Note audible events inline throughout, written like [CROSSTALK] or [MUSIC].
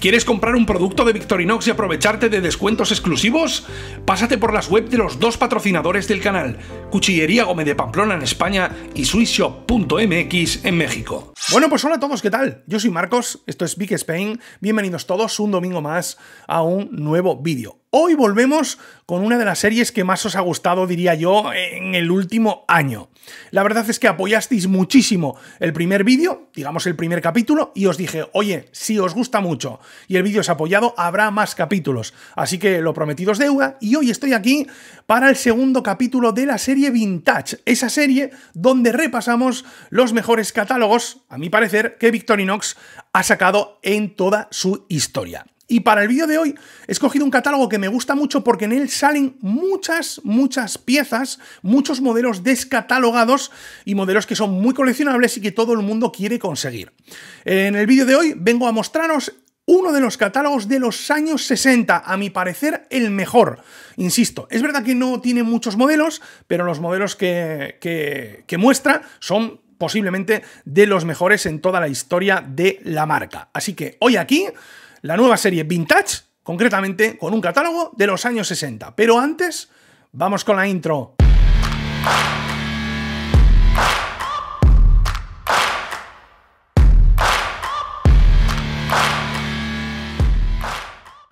¿Quieres comprar un producto de Victorinox y aprovecharte de descuentos exclusivos? Pásate por las web de los dos patrocinadores del canal, Cuchillería Gómez de Pamplona en España y SwissShop.mx en México. Bueno, pues hola a todos, ¿qué tal? Yo soy Marcos, esto es Big Spain, bienvenidos todos un domingo más a un nuevo vídeo. Hoy volvemos con una de las series que más os ha gustado, diría yo, en el último año. La verdad es que apoyasteis muchísimo el primer vídeo, digamos el primer capítulo, y os dije, oye, si os gusta mucho y el vídeo es apoyado, habrá más capítulos. Así que lo prometido es deuda, y hoy estoy aquí para el segundo capítulo de la serie Vintage, esa serie donde repasamos los mejores catálogos, a mi parecer, que Victorinox ha sacado en toda su historia. Y para el vídeo de hoy he escogido un catálogo que me gusta mucho porque en él salen muchas, muchas piezas, muchos modelos descatalogados y modelos que son muy coleccionables y que todo el mundo quiere conseguir. En el vídeo de hoy vengo a mostraros uno de los catálogos de los años 60, a mi parecer el mejor. Insisto, es verdad que no tiene muchos modelos, pero los modelos que, que muestra son posiblemente de los mejores en toda la historia de la marca. Así que hoy aquí la nueva serie Vintage, concretamente con un catálogo de los años 60. Pero antes, vamos con la intro.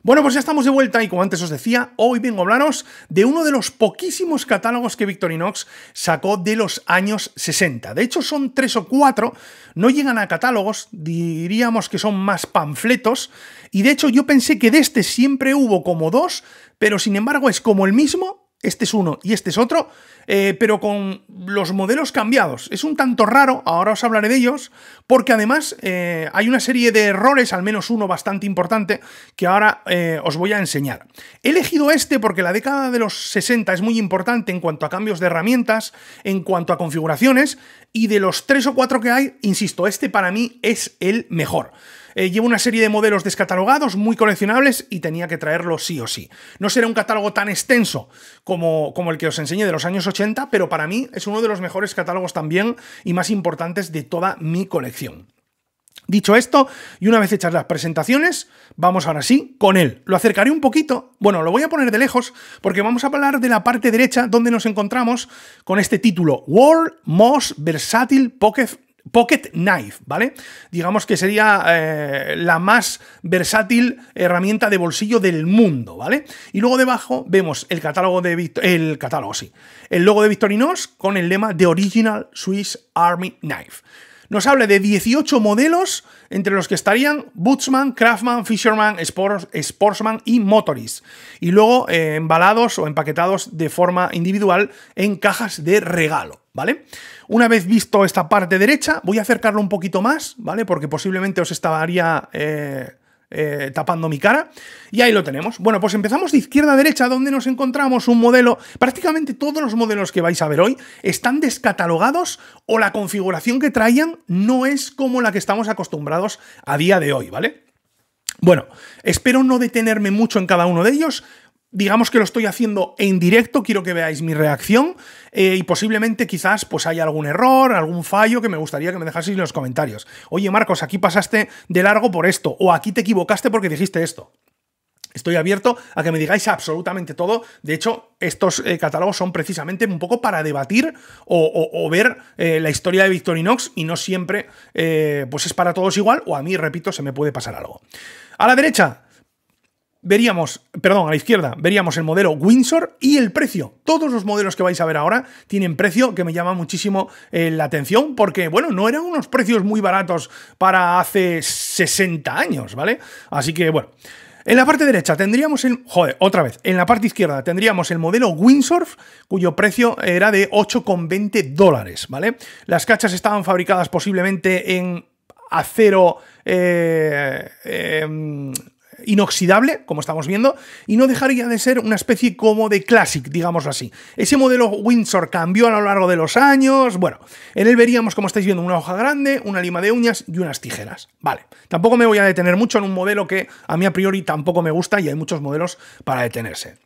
Bueno, pues ya estamos de vuelta y como antes os decía, hoy vengo a hablaros de uno de los poquísimos catálogos que Victorinox sacó de los años 60. De hecho, son tres o cuatro, no llegan a catálogos, diríamos que son más panfletos, y de hecho yo pensé que de este siempre hubo como dos, pero sin embargo es como el mismo este es uno y este es otro, eh, pero con los modelos cambiados. Es un tanto raro, ahora os hablaré de ellos, porque además eh, hay una serie de errores, al menos uno bastante importante, que ahora eh, os voy a enseñar. He elegido este porque la década de los 60 es muy importante en cuanto a cambios de herramientas, en cuanto a configuraciones, y de los tres o cuatro que hay, insisto, este para mí es el mejor. Eh, Llevo una serie de modelos descatalogados muy coleccionables y tenía que traerlo sí o sí. No será un catálogo tan extenso como, como el que os enseñé de los años 80, pero para mí es uno de los mejores catálogos también y más importantes de toda mi colección. Dicho esto, y una vez hechas las presentaciones, vamos ahora sí con él. Lo acercaré un poquito, bueno, lo voy a poner de lejos, porque vamos a hablar de la parte derecha donde nos encontramos con este título, World Most Versatile Pocket Pocket Knife, ¿vale? Digamos que sería eh, la más versátil herramienta de bolsillo del mundo, ¿vale? Y luego debajo vemos el catálogo de Victor el catálogo, sí, el logo de Victorinox con el lema The Original Swiss Army Knife. Nos habla de 18 modelos, entre los que estarían Bootsman, Craftsman, Fisherman, Sportsman y Motorist. Y luego eh, embalados o empaquetados de forma individual en cajas de regalo, ¿vale? Una vez visto esta parte derecha, voy a acercarlo un poquito más, ¿vale? Porque posiblemente os estaría... Eh, eh, tapando mi cara. Y ahí lo tenemos. Bueno, pues empezamos de izquierda a derecha, donde nos encontramos un modelo. Prácticamente todos los modelos que vais a ver hoy están descatalogados o la configuración que traían no es como la que estamos acostumbrados a día de hoy, ¿vale? Bueno, espero no detenerme mucho en cada uno de ellos digamos que lo estoy haciendo en directo, quiero que veáis mi reacción eh, y posiblemente quizás pues haya algún error, algún fallo que me gustaría que me dejaseis en los comentarios. Oye Marcos, aquí pasaste de largo por esto o aquí te equivocaste porque dijiste esto. Estoy abierto a que me digáis absolutamente todo. De hecho, estos eh, catálogos son precisamente un poco para debatir o, ver eh, la historia de Victorinox y no siempre pues es para todos igual o a mí, repito, se me puede pasar algo. A la derecha, veríamos, perdón, a la izquierda, veríamos el modelo Windsor y el precio. Todos los modelos que vais a ver ahora tienen precio que me llama muchísimo eh, la atención porque, bueno, no eran unos precios muy baratos para hace 60 años, ¿vale? Así que, bueno. En la parte derecha tendríamos el. Joder, otra vez. En la parte izquierda tendríamos el modelo Windsor cuyo precio era de 8,20 dólares, ¿vale? Las cachas estaban fabricadas posiblemente en acero. Eh, eh, inoxidable, como estamos viendo, y no dejaría de ser una especie como de classic, digamos así. Ese modelo Windsor cambió a lo largo de los años, bueno, en él veríamos, como estáis viendo, una hoja grande, una lima de uñas y unas tijeras. Vale, tampoco me voy a detener mucho en un modelo que a mí a priori tampoco me gusta y hay muchos modelos para detenerse.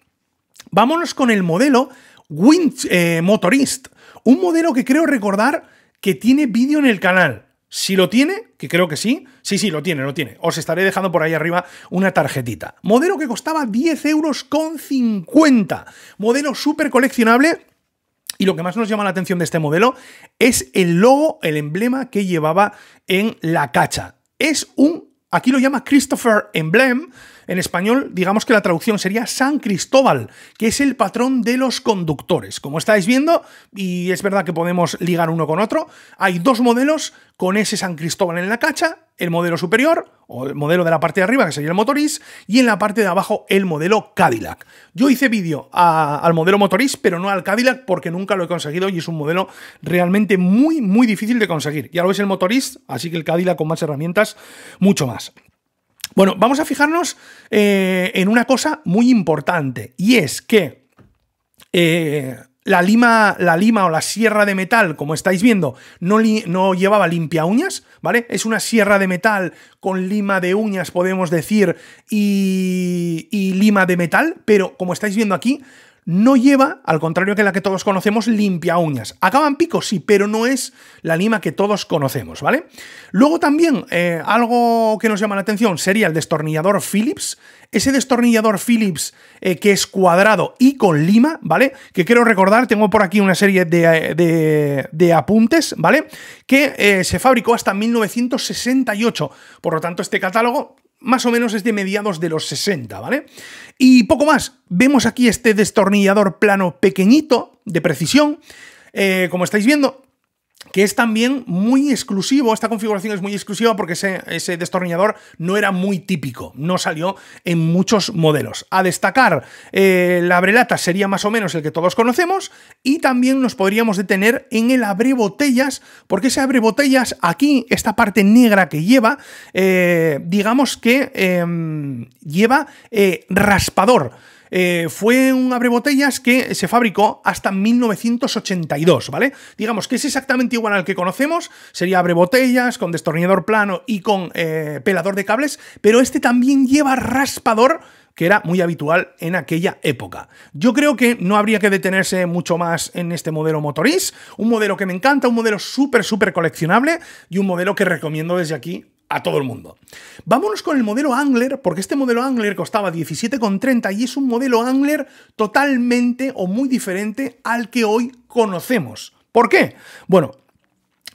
Vámonos con el modelo Windsor eh, Motorist, un modelo que creo recordar que tiene vídeo en el canal. Si lo tiene, que creo que sí, sí, sí, lo tiene, lo tiene. Os estaré dejando por ahí arriba una tarjetita. Modelo que costaba 10 euros con 50. Modelo súper coleccionable. Y lo que más nos llama la atención de este modelo es el logo, el emblema que llevaba en la cacha. Es un, aquí lo llama Christopher Emblem, en español, digamos que la traducción sería San Cristóbal, que es el patrón de los conductores. Como estáis viendo, y es verdad que podemos ligar uno con otro, hay dos modelos con ese San Cristóbal en la cacha, el modelo superior, o el modelo de la parte de arriba, que sería el Motoris, y en la parte de abajo el modelo Cadillac. Yo hice vídeo al modelo Motoris, pero no al Cadillac, porque nunca lo he conseguido y es un modelo realmente muy, muy difícil de conseguir. Ya lo es el Motoris, así que el Cadillac con más herramientas, mucho más. Bueno, vamos a fijarnos eh, en una cosa muy importante y es que eh, la, lima, la lima o la sierra de metal, como estáis viendo, no, llevaba limpia uñas, ¿vale? Es una sierra de metal con lima de uñas, podemos decir, y, y lima de metal, pero como estáis viendo aquí, no lleva, al contrario que la que todos conocemos, limpia uñas. Acaban picos, sí, pero no es la lima que todos conocemos, ¿vale? Luego también, eh, algo que nos llama la atención sería el destornillador Phillips. Ese destornillador Phillips eh, que es cuadrado y con lima, ¿vale? Que quiero recordar, tengo por aquí una serie de, apuntes, ¿vale? Que eh, se fabricó hasta 1968. Por lo tanto, este catálogo más o menos es de mediados de los 60, ¿vale? Y poco más. Vemos aquí este destornillador plano pequeñito, de precisión. Eh, como estáis viendo, que es también muy exclusivo, esta configuración es muy exclusiva porque ese, destornillador no era muy típico, no salió en muchos modelos. A destacar, eh, la abrelata sería más o menos el que todos conocemos y también nos podríamos detener en el abrebotellas, botellas, porque ese abre botellas aquí, esta parte negra que lleva, eh, digamos que em, lleva eh, raspador. Eh, fue un abrebotellas que se fabricó hasta 1982, ¿vale? Digamos que es exactamente igual al que conocemos, sería abrebotellas con destornillador plano y con eh, pelador de cables, pero este también lleva raspador que era muy habitual en aquella época. Yo creo que no habría que detenerse mucho más en este modelo Motoris, un modelo que me encanta, un modelo súper, súper coleccionable y un modelo que recomiendo desde aquí a todo el mundo. Vámonos con el modelo Angler, porque este modelo Angler costaba 17,30 y es un modelo Angler totalmente o muy diferente al que hoy conocemos. ¿Por qué? Bueno,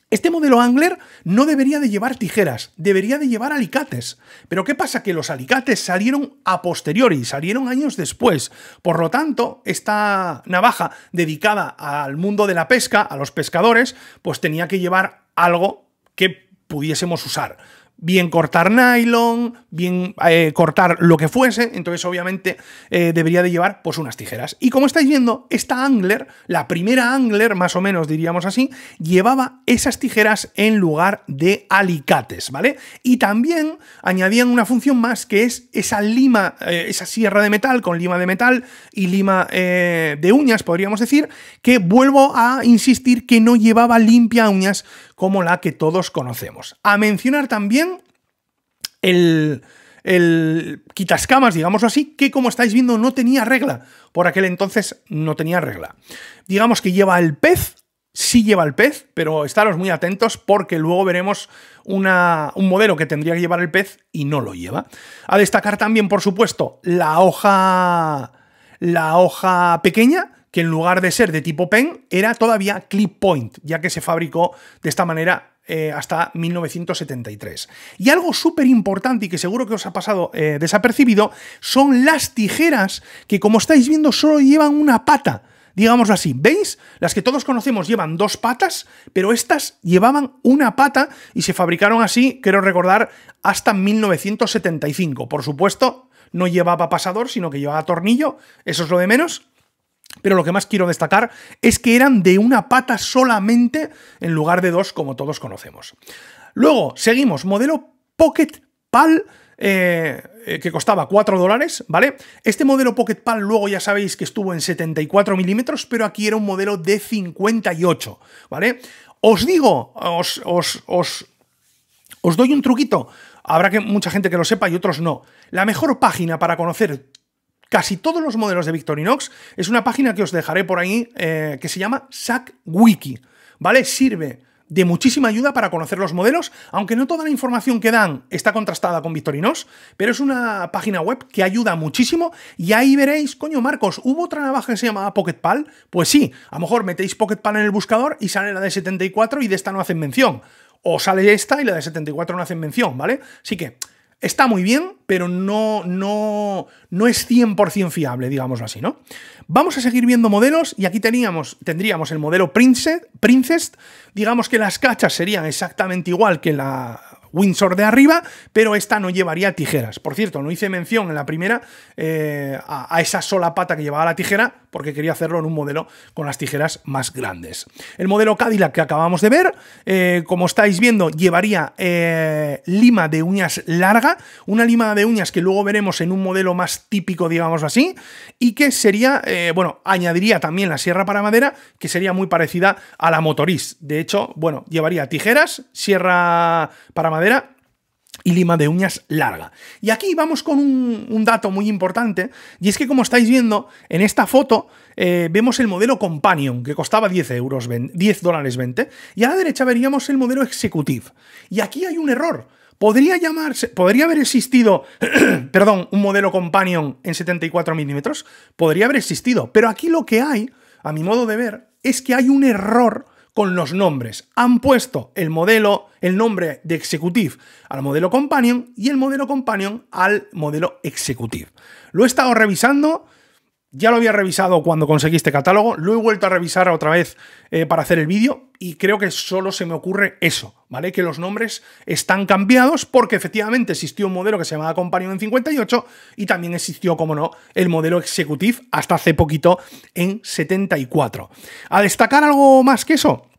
este modelo Angler no debería de llevar tijeras, debería de llevar alicates. Pero ¿qué pasa? Que los alicates salieron a posteriori, salieron años después. Por lo tanto, esta navaja dedicada al mundo de la pesca, a los pescadores, pues tenía que llevar algo que pudiésemos usar bien cortar nylon, bien eh, cortar lo que fuese, entonces obviamente eh, debería de llevar pues unas tijeras. Y como estáis viendo, esta angler, la primera angler más o menos diríamos así, llevaba esas tijeras en lugar de alicates, ¿vale? Y también añadían una función más que es esa lima, eh, esa sierra de metal con lima de metal y lima de uñas, podríamos decir, que vuelvo a insistir que no llevaba limpia uñas como la que todos conocemos. A mencionar también el, quitascamas, digamos así, que como estáis viendo no tenía regla. Por aquel entonces no tenía regla. Digamos que lleva el pez, sí lleva el pez, pero estaros muy atentos porque luego veremos un modelo que tendría que llevar el pez y no lo lleva. A destacar también, por supuesto, la hoja, la hoja pequeña que en lugar de ser de tipo pen, era todavía clip point, ya que se fabricó de esta manera eh, hasta 1973. Y algo súper importante y que seguro que os ha pasado eh, desapercibido son las tijeras que como estáis viendo solo llevan una pata. Digámoslo así, ¿veis? Las que todos conocemos llevan dos patas, pero estas llevaban una pata y se fabricaron así, quiero recordar, hasta 1975. Por supuesto, no llevaba pasador, sino que llevaba tornillo, eso es lo de menos, pero lo que más quiero destacar es que eran de una pata solamente en lugar de dos como todos conocemos. Luego, seguimos, modelo Pocket Pal. Eh, eh, que costaba 4 dólares, ¿vale? Este modelo Pocket Pal luego ya sabéis que estuvo en 74 milímetros, pero aquí era un modelo de 58, ¿vale? Os digo, os, os, os doy un truquito. Habrá que mucha gente que lo sepa y otros no. La mejor página para conocer casi todos los modelos de Victorinox. Es una página que os dejaré por ahí eh, que se llama Wiki ¿vale? Sirve de muchísima ayuda para conocer los modelos, aunque no toda la información que dan está contrastada con Victorinox, pero es una página web que ayuda muchísimo y ahí veréis, coño Marcos, ¿hubo otra navaja que se llamaba Pocket Pal? Pues sí, a lo mejor metéis Pocket Pal en el buscador y sale la de 74 y de esta no hacen mención. O sale esta y la de 74 no hacen mención, ¿vale? Así que está muy bien, pero no, no, no es 100% fiable, digámoslo así, ¿no? Vamos a seguir viendo modelos y aquí teníamos, tendríamos el modelo Princess, Princess, digamos que las cachas serían exactamente igual que la Windsor de arriba, pero esta no llevaría tijeras. Por cierto, no hice mención en la primera eh, a esa sola pata que llevaba la tijera, porque quería hacerlo en un modelo con las tijeras más grandes. El modelo Cadillac que acabamos de ver, eh, como estáis viendo, llevaría eh, lima de uñas larga, una lima de uñas que luego veremos en un modelo más típico, digamos así, y que sería, eh, bueno, añadiría también la sierra para madera, que sería muy parecida a la motoriz. De hecho, bueno, llevaría tijeras, sierra para madera y lima de uñas larga. Y aquí vamos con un, dato muy importante, y es que como estáis viendo, en esta foto eh, vemos el modelo Companion, que costaba 10 euros, 10 dólares 20, y a la derecha veríamos el modelo Executive. Y aquí hay un error. Podría llamarse, podría haber existido, [CLEARS THROAT] perdón, un modelo Companion en 74 milímetros, podría haber existido, pero aquí lo que hay, a mi modo de ver, es que hay un error con los nombres. Han puesto el modelo, el nombre de Executive al modelo Companion y el modelo Companion al modelo Executive. Lo he estado revisando, ya lo había revisado cuando conseguí este catálogo, lo he vuelto a revisar otra vez eh, para hacer el vídeo y creo que solo se me ocurre eso, ¿vale? Que los nombres están cambiados porque efectivamente existió un modelo que se llamaba Companion 58 y también existió, como no, el modelo Executive hasta hace poquito en 74. ¿A destacar algo más que eso?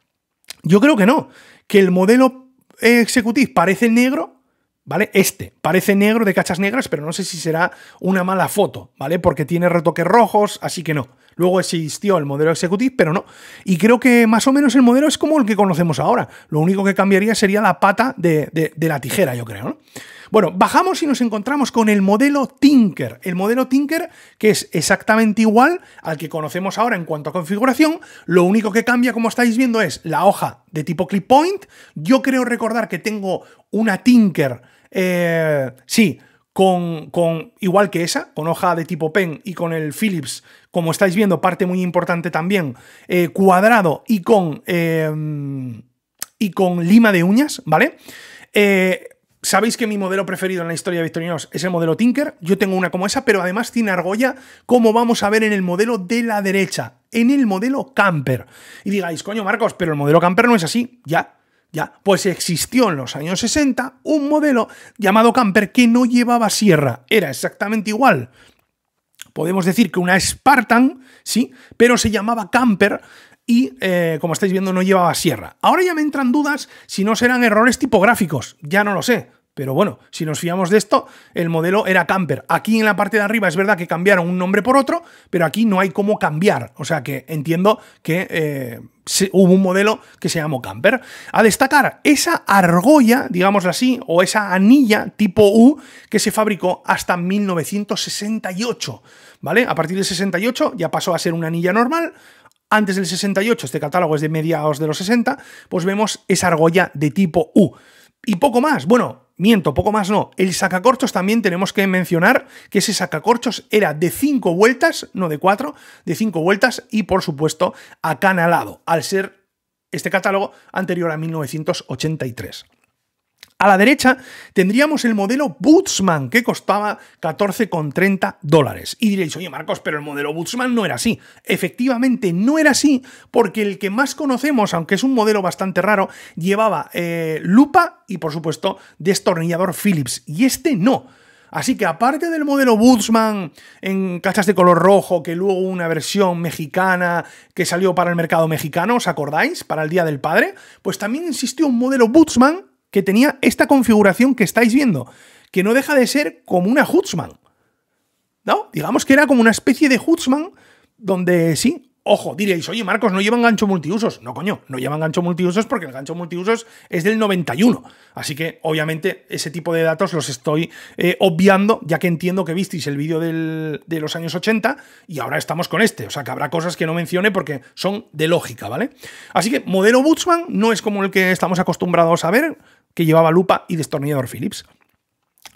Yo creo que no, que el modelo Executive parece negro ¿vale? Este parece negro de cachas negras, pero no sé si será una mala foto, ¿vale? Porque tiene retoques rojos, así que no. Luego existió el modelo Executive, pero no. Y creo que más o menos el modelo es como el que conocemos ahora. Lo único que cambiaría sería la pata de, la tijera, yo creo, Bueno, bajamos y nos encontramos con el modelo Tinker. El modelo Tinker que es exactamente igual al que conocemos ahora en cuanto a configuración. Lo único que cambia, como estáis viendo, es la hoja de tipo clip point. Yo creo recordar que tengo una Tinker eh, sí, con, con, igual que esa, con hoja de tipo pen y con el Philips, como estáis viendo, parte muy importante también, eh, cuadrado y con, eh, y con lima de uñas, ¿vale? Eh, sabéis que mi modelo preferido en la historia de Victorinos es el modelo Tinker. Yo tengo una como esa, pero además tiene argolla, como vamos a ver en el modelo de la derecha, en el modelo Camper. Y digáis, coño Marcos, pero el modelo Camper no es así, ya. Ya, pues existió en los años 60 un modelo llamado camper que no llevaba sierra, era exactamente igual. Podemos decir que una Spartan, sí, pero se llamaba camper y eh, como estáis viendo no llevaba sierra. Ahora ya me entran dudas si no serán errores tipográficos, ya no lo sé. Pero bueno, si nos fiamos de esto, el modelo era camper. Aquí en la parte de arriba es verdad que cambiaron un nombre por otro, pero aquí no hay cómo cambiar. O sea que entiendo que eh, hubo un modelo que se llamó camper. A destacar, esa argolla, digámoslo así, o esa anilla tipo U que se fabricó hasta 1968. ¿Vale? A partir del 68 ya pasó a ser una anilla normal, antes del 68, este catálogo es de mediados de los 60, pues vemos esa argolla de tipo U. Y poco más. Bueno, Miento, poco más no. El sacacorchos también tenemos que mencionar que ese sacacorchos era de cinco vueltas, no de cuatro, de cinco vueltas y por supuesto acanalado, al ser este catálogo anterior a 1983. A la derecha tendríamos el modelo Bootsman, que costaba 14,30 dólares. Y diréis, oye Marcos, pero el modelo Bootsman no era así. Efectivamente, no era así, porque el que más conocemos, aunque es un modelo bastante raro, llevaba eh, lupa y, por supuesto, destornillador Philips, Y este no. Así que aparte del modelo Bootsman en cachas de color rojo, que luego una versión mexicana que salió para el mercado mexicano, ¿os acordáis? Para el Día del Padre, pues también existió un modelo Bootsman que tenía esta configuración que estáis viendo, que no deja de ser como una Hutzman. ¿No? Digamos que era como una especie de Hutzman donde sí, Ojo, diréis, oye Marcos, no llevan gancho multiusos. No, coño, no llevan gancho multiusos porque el gancho multiusos es del 91. Así que, obviamente, ese tipo de datos los estoy eh, obviando, ya que entiendo que visteis el vídeo de los años 80 y ahora estamos con este. O sea que habrá cosas que no mencione porque son de lógica, ¿vale? Así que, modelo Hutsman no es como el que estamos acostumbrados a ver, que llevaba lupa y destornillador Phillips.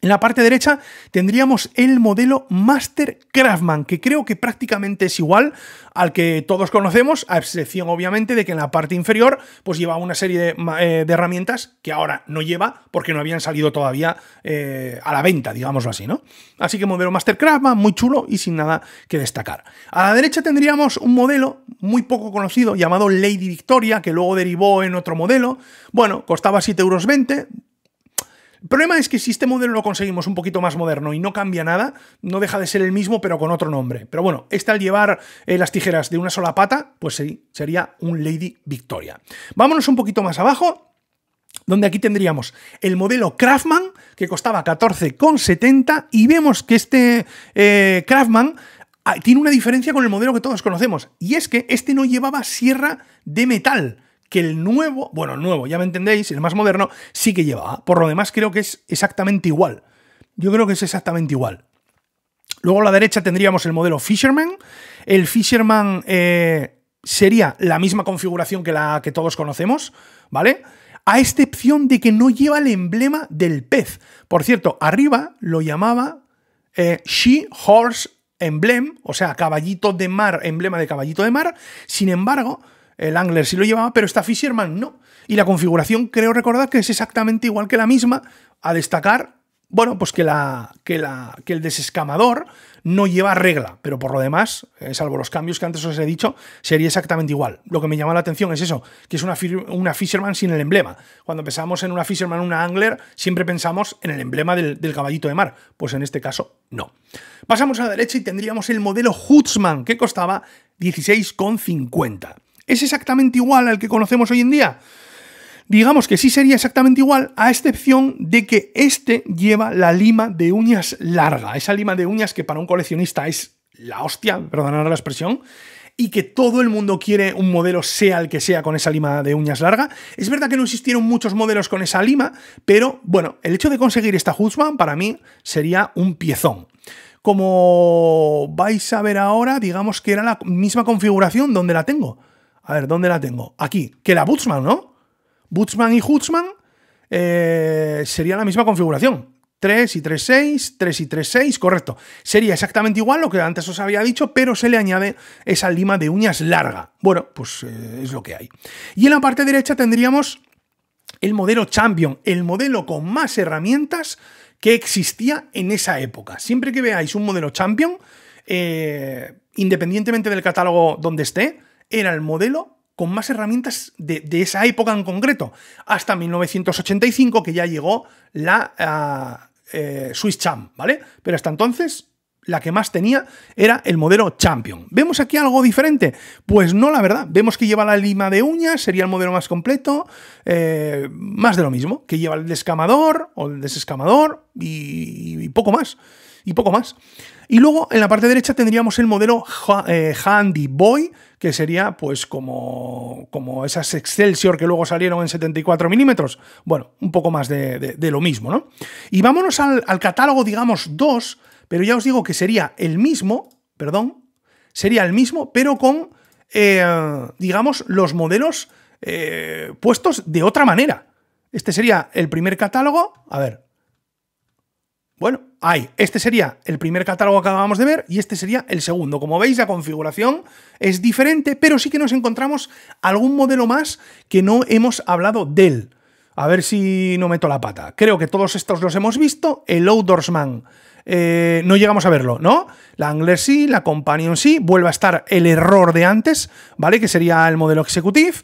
En la parte derecha tendríamos el modelo Master Craftsman, que creo que prácticamente es igual al que todos conocemos, a excepción obviamente de que en la parte inferior pues lleva una serie de, eh, herramientas que ahora no lleva porque no habían salido todavía eh, a la venta, digámoslo así, ¿no? Así que modelo Master Craftsman, muy chulo y sin nada que destacar. A la derecha tendríamos un modelo muy poco conocido llamado Lady Victoria, que luego derivó en otro modelo. Bueno, costaba 7,20 euros, el problema es que si este modelo lo conseguimos un poquito más moderno y no cambia nada, no deja de ser el mismo pero con otro nombre. Pero bueno, este al llevar eh, las tijeras de una sola pata, pues sí, sería un Lady Victoria. Vámonos un poquito más abajo donde aquí tendríamos el modelo Craftman, que costaba 14,70, y vemos que este Craftman eh, ah, tiene una diferencia con el modelo que todos conocemos, y es que este no llevaba sierra de metal, que el nuevo, bueno, el nuevo, ya me entendéis, el más moderno, sí que lleva. Por lo demás, creo que es exactamente igual. Yo creo que es exactamente igual. Luego a la derecha tendríamos el modelo Fisherman. El Fisherman eh, sería la misma configuración que la que todos conocemos, ¿vale? A excepción de que no lleva el emblema del pez. Por cierto, arriba lo llamaba eh, She Horse Emblem, o sea, caballito de mar, emblema de caballito de mar. Sin embargo, el Angler sí lo llevaba, pero esta Fisherman no. Y la configuración creo recordar que es exactamente igual que la misma, a destacar, bueno, pues que, el desescamador no lleva regla, pero por lo demás, es eh, salvo los cambios que antes os he dicho, sería exactamente igual. Lo que me llama la atención es eso, que es una, Fisherman sin el emblema. Cuando pensamos en una Fisherman, una Angler, siempre pensamos en el emblema del, del caballito de mar. Pues en este caso, no. Pasamos a la derecha y tendríamos el modelo Hutzman, que costaba 16,50. ¿Es exactamente igual al que conocemos hoy en día? Digamos que sí sería exactamente igual, a excepción de que este lleva la lima de uñas larga, esa lima de uñas que para un coleccionista es la hostia, perdonad la expresión, y que todo el mundo quiere un modelo sea el que sea con esa lima de uñas larga. Es verdad que no existieron muchos modelos con esa lima, pero bueno, el hecho de conseguir esta Hutzman para mí sería un piezón. Como vais a ver ahora, digamos que era la misma configuración donde la tengo. A ver, ¿dónde la tengo? Aquí, que la Butzman, ¿no? Butzman y Hutzman eh, sería la misma configuración. 3 y 3, 6, 3 y 3, 6, correcto. Sería exactamente igual lo que antes os había dicho, pero se le añade esa lima de uñas larga. Bueno, pues eh, es lo que hay. Y en la parte derecha tendríamos el modelo Champion, el modelo con más herramientas que existía en esa época. Siempre que veáis un modelo Champion, eh, independientemente del catálogo donde esté, era el modelo con más herramientas de, esa época en concreto, hasta 1985 que ya llegó la ah, eh, Swiss Champ, ¿vale? Pero hasta entonces la que más tenía era el modelo Champion. ¿Vemos aquí algo diferente? Pues no, la verdad. Vemos que lleva la lima de uñas, sería el modelo más completo, eh, más de lo mismo, que lleva el descamador o el desescamador y, y, poco más. Y poco más. Y luego en la parte derecha tendríamos el modelo eh, Handy Boy, que sería pues como, como esas Excelsior que luego salieron en 74 milímetros. Bueno, un poco más de, de, lo mismo, ¿no? Y vámonos al, al catálogo, digamos, 2, pero ya os digo que sería el mismo, perdón, sería el mismo, pero con, eh, digamos, los modelos eh, puestos de otra manera. Este sería el primer catálogo. A ver, bueno, ahí. Este sería el primer catálogo que acabamos de ver y este sería el segundo. Como veis, la configuración es diferente, pero sí que nos encontramos algún modelo más que no hemos hablado del. A ver si no meto la pata. Creo que todos estos los hemos visto. El Outdoorsman. Eh, no llegamos a verlo, ¿no? La Angler sí, la Companion sí, vuelve a estar el error de antes, ¿vale? Que sería el modelo Executive.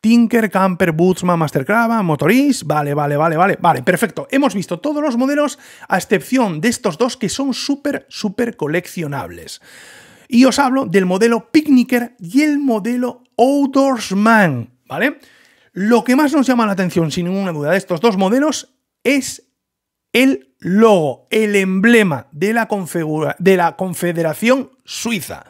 Tinker, Camper, Bootsman, Mastercraft, Motoris, vale, vale, vale, vale, vale, perfecto. Hemos visto todos los modelos, a excepción de estos dos que son súper, súper coleccionables. Y os hablo del modelo Picnicker y el modelo Outdoorsman, ¿vale? Lo que más nos llama la atención, sin ninguna duda, de estos dos modelos es el logo, el emblema de la, de la Confederación Suiza.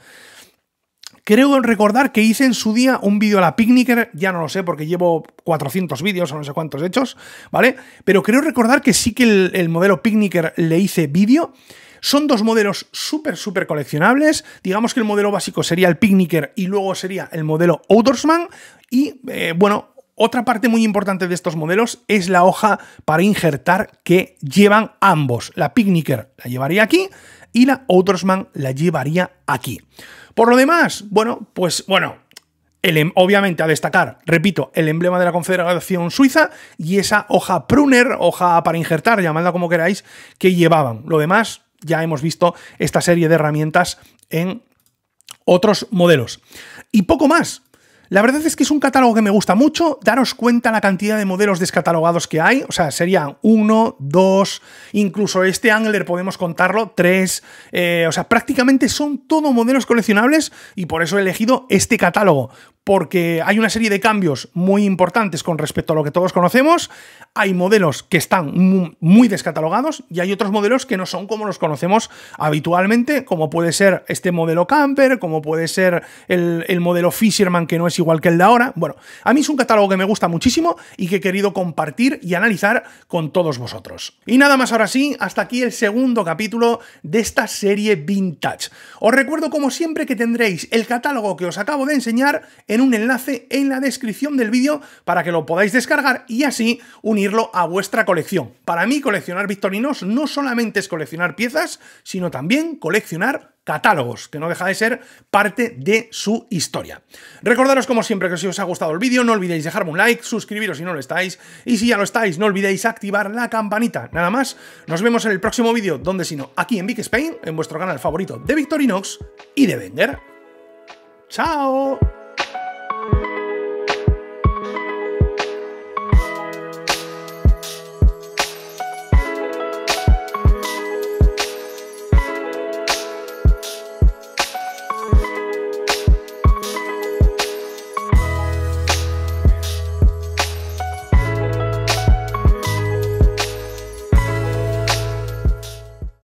Creo recordar que hice en su día un vídeo a la Picnicker, ya no lo sé porque llevo 400 vídeos o no sé cuántos hechos, ¿vale? Pero creo recordar que sí que el, modelo Picnicker le hice vídeo. Son dos modelos súper, súper coleccionables. Digamos que el modelo básico sería el Picnicker y luego sería el modelo Outdoorsman. Y eh, bueno, otra parte muy importante de estos modelos es la hoja para injertar que llevan ambos. La Picnicker la llevaría aquí y la Outdoorsman la llevaría aquí. Por lo demás, bueno, pues bueno, em, obviamente a destacar, repito, el emblema de la Confederación Suiza y esa hoja pruner, hoja para injertar, llamadla como queráis, que llevaban. Lo demás, ya hemos visto esta serie de herramientas en otros modelos. Y poco más, la verdad es que es un catálogo que me gusta mucho. Daros cuenta la cantidad de modelos descatalogados que hay. O sea, serían uno, dos, incluso este Angler podemos contarlo, tres. Eh, o sea, prácticamente son todo modelos coleccionables y por eso he elegido este catálogo porque hay una serie de cambios muy importantes con respecto a lo que todos conocemos. Hay modelos que están muy descatalogados y hay otros modelos que no son como los conocemos habitualmente, como puede ser este modelo camper, como puede ser el, el, modelo Fisherman, que no es igual que el de ahora. Bueno, a mí es un catálogo que me gusta muchísimo y que he querido compartir y analizar con todos vosotros. Y nada más ahora sí, hasta aquí el segundo capítulo de esta serie Vintage. Os recuerdo como siempre que tendréis el catálogo que os acabo de enseñar un enlace en la descripción del vídeo para que lo podáis descargar y así unirlo a vuestra colección. Para mí, coleccionar Victorinox no solamente es coleccionar piezas, sino también coleccionar catálogos, que no deja de ser parte de su historia. Recordaros como siempre que si os ha gustado el vídeo no olvidéis dejarme un like, suscribiros si no lo estáis y si ya lo estáis no olvidéis activar la campanita. Nada más, nos vemos en el próximo vídeo, donde si no, aquí en Big Spain, en vuestro canal favorito de Victorinox y de Vender. ¡Chao!